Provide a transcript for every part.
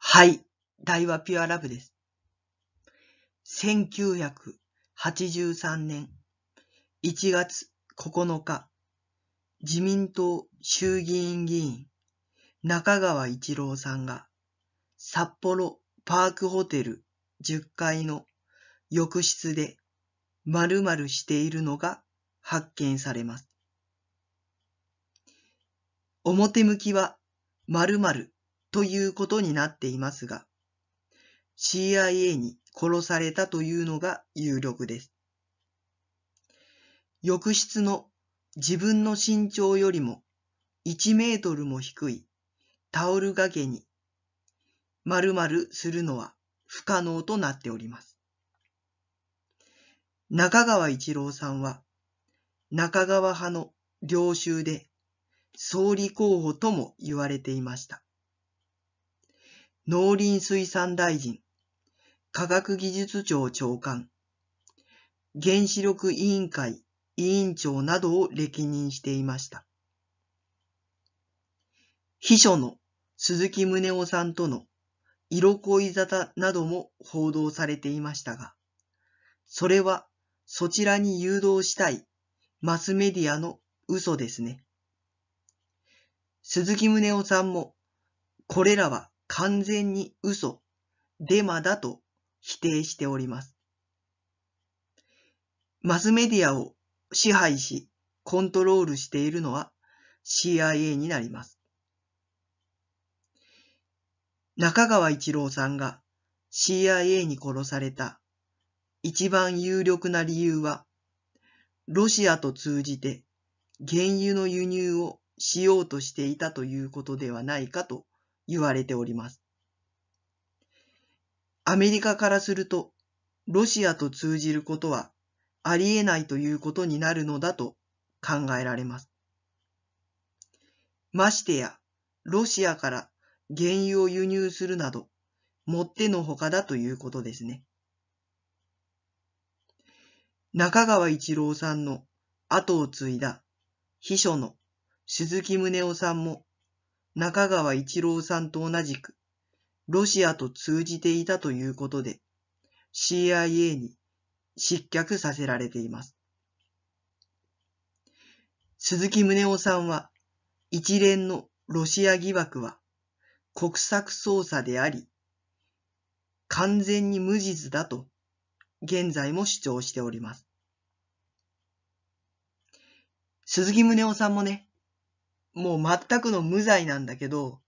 はい、大和ピュアラブです。1983年1月9日、自民党衆議院議員、中川一郎さんが、札幌パークホテル10階の浴室で〇〇しているのが発見されます。表向きは〇〇ということになっていますが、CIA に殺されたというのが有力です。浴室の自分の身長よりも1メートルも低いタオル掛けに丸々するのは不可能となっております。中川一郎さんは中川派の領袖で総理候補とも言われていました。農林水産大臣、科学技術庁長官、原子力委員会委員長などを歴任していました。秘書の鈴木宗男さんとの色恋沙汰なども報道されていましたが、それはそちらに誘導したいマスメディアの嘘ですね。鈴木宗男さんも、これらは完全に嘘、デマだと否定しております。マスメディアを支配し、コントロールしているのは CIA になります。中川一郎さんが CIA に殺された一番有力な理由は、ロシアと通じて原油の輸入をしようとしていたということではないかと言われております。アメリカからすると、ロシアと通じることはありえないということになるのだと考えられます。ましてや、ロシアから原油を輸入するなど、もってのほかだということですね。中川一郎さんの後を継いだ秘書の鈴木宗男さんも中川一郎さんと同じく、ロシアと通じていたということで、CIA に失脚させられています。鈴木宗男さんは、一連のロシア疑惑は、国策捜査であり、完全に無実だと、現在も主張しております。鈴木宗男さんもね、もう全くの無罪なんだけど、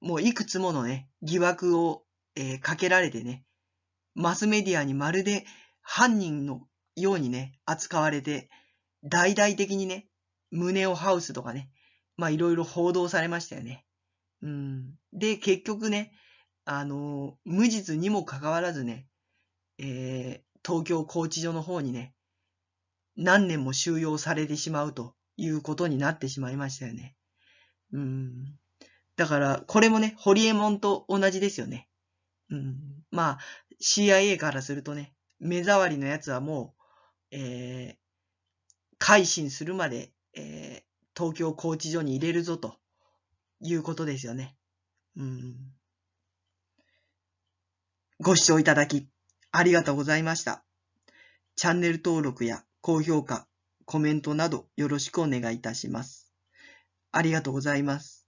もういくつものね、疑惑を、えー、かけられてね、マスメディアにまるで犯人のようにね、扱われて、大々的にね、胸をハウスとかね、まあいろいろ報道されましたよね。うん。で、結局ね、あのー、無実にもかかわらずね、えー、東京拘置所の方にね、何年も収容されてしまうということになってしまいましたよね。うん。だから、これもね、ホリエモンと同じですよね。うん。まあ、CIA からするとね、目障りのやつはもう、えー、改心するまで、えー、東京拘置所に入れるぞということですよね。うん。ご視聴いただき、ありがとうございました。チャンネル登録や高評価、コメントなどよろしくお願いいたします。ありがとうございます。